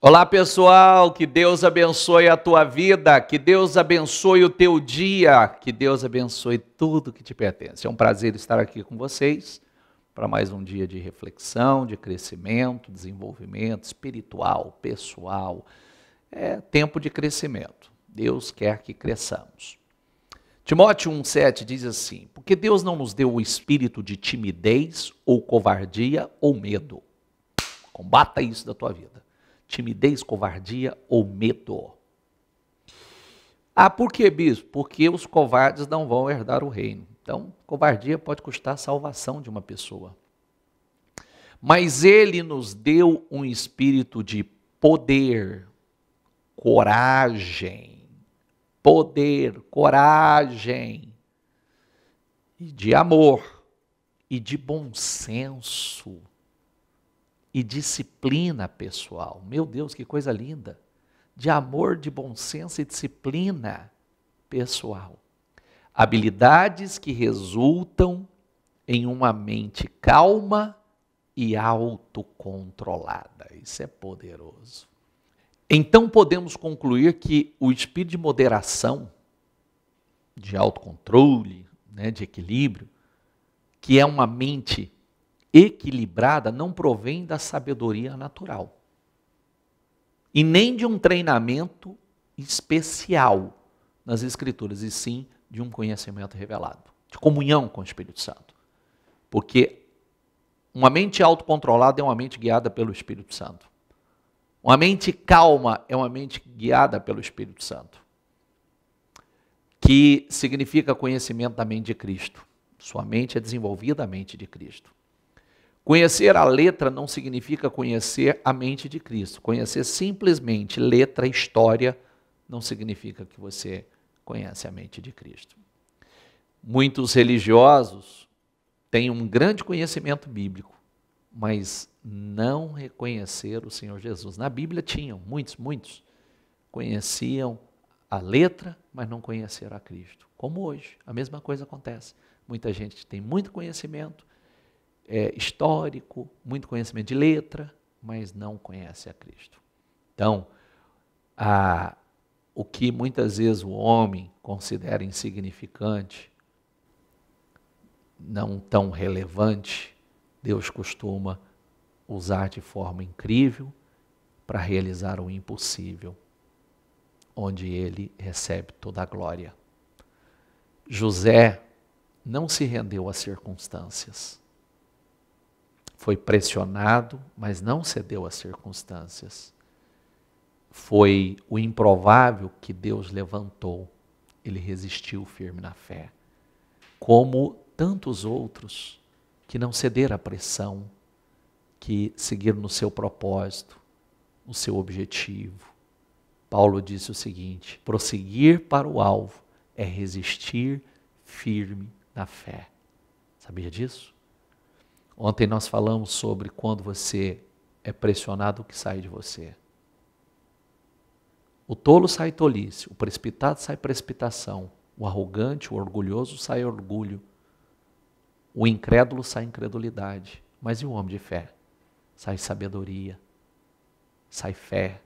Olá pessoal, que Deus abençoe a tua vida, que Deus abençoe o teu dia, que Deus abençoe tudo que te pertence. É um prazer estar aqui com vocês para mais um dia de reflexão, de crescimento, desenvolvimento espiritual, pessoal. É tempo de crescimento. Deus quer que cresçamos. Timóteo 1,7 diz assim: Porque Deus não nos deu o espírito de timidez, ou covardia, ou medo. Combata isso da tua vida timidez, covardia ou medo. Ah, por que, bispo? Porque os covardes não vão herdar o reino. Então, covardia pode custar a salvação de uma pessoa. Mas ele nos deu um espírito de poder, coragem, poder, coragem, e de amor e de bom senso e disciplina pessoal. Meu Deus, que coisa linda! De amor, de bom senso e disciplina pessoal. Habilidades que resultam em uma mente calma e autocontrolada. Isso é poderoso. Então podemos concluir que o espírito de moderação, de autocontrole, né, de equilíbrio, que é uma mente equilibrada não provém da sabedoria natural e nem de um treinamento especial nas Escrituras, e sim de um conhecimento revelado, de comunhão com o Espírito Santo. Porque uma mente autocontrolada é uma mente guiada pelo Espírito Santo. Uma mente calma é uma mente guiada pelo Espírito Santo, que significa conhecimento da mente de Cristo. Sua mente é desenvolvida a mente de Cristo. Conhecer a letra não significa conhecer a mente de Cristo. Conhecer simplesmente letra, história, não significa que você conhece a mente de Cristo. Muitos religiosos têm um grande conhecimento bíblico, mas não reconhecer o Senhor Jesus. Na Bíblia tinham muitos, muitos conheciam a letra, mas não conheceram a Cristo. Como hoje, a mesma coisa acontece. Muita gente tem muito conhecimento, é, histórico, muito conhecimento de letra, mas não conhece a Cristo. Então, a, o que muitas vezes o homem considera insignificante, não tão relevante, Deus costuma usar de forma incrível para realizar o impossível, onde ele recebe toda a glória. José não se rendeu às circunstâncias foi pressionado, mas não cedeu às circunstâncias. Foi o improvável que Deus levantou. Ele resistiu firme na fé. Como tantos outros que não cederam à pressão, que seguiram no seu propósito, no seu objetivo. Paulo disse o seguinte: prosseguir para o alvo é resistir firme na fé. Sabia disso? Ontem nós falamos sobre quando você é pressionado o que sai de você. O tolo sai tolice, o precipitado sai precipitação, o arrogante, o orgulhoso sai orgulho, o incrédulo sai incredulidade, mas e o homem de fé? Sai sabedoria, sai fé,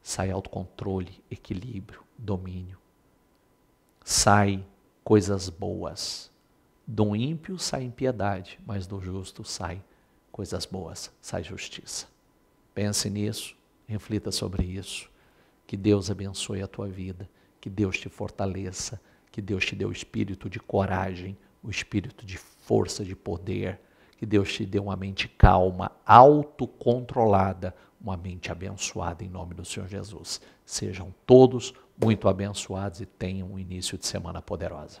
sai autocontrole, equilíbrio, domínio, sai coisas boas. Do ímpio sai impiedade, mas do justo sai coisas boas, sai justiça. Pense nisso, reflita sobre isso. Que Deus abençoe a tua vida, que Deus te fortaleça, que Deus te dê o espírito de coragem, o espírito de força, de poder, que Deus te dê uma mente calma, autocontrolada, uma mente abençoada em nome do Senhor Jesus. Sejam todos muito abençoados e tenham um início de semana poderosa.